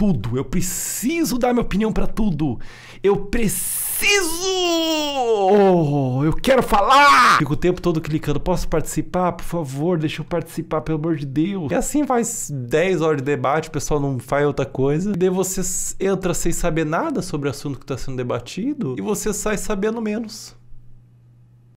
tudo. Eu preciso dar minha opinião para tudo. Eu preciso! eu quero falar! Fico o tempo todo clicando. Posso participar? Por favor, deixa eu participar, pelo amor de Deus. E assim faz 10 horas de debate, o pessoal não faz outra coisa. E daí você entra sem saber nada sobre o assunto que está sendo debatido e você sai sabendo menos.